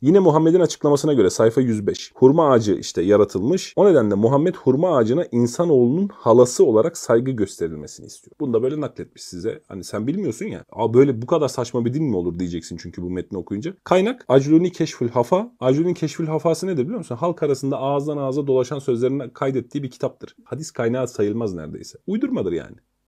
Yine Muhammed'in açıklamasına göre sayfa 105. Hurma ağacı işte yaratılmış. O nedenle Muhammed hurma ağacına insanoğlunun halası olarak saygı gösterilmesini istiyor. Bunu da böyle nakletmiş size. Hani sen bilmiyorsun ya. Aa böyle bu kadar saçma bir din mi olur diyeceksin çünkü bu metni okuyunca. Kaynak Acluni Keşfül Hafa. Acluni Keşfül Hafası nedir biliyor musun? Halk arasında ağızdan ağza dolaşan sözlerini kaydettiği bir kitaptır. Hadis kaynağı sayılmaz neredeyse. Uydurmadır yani.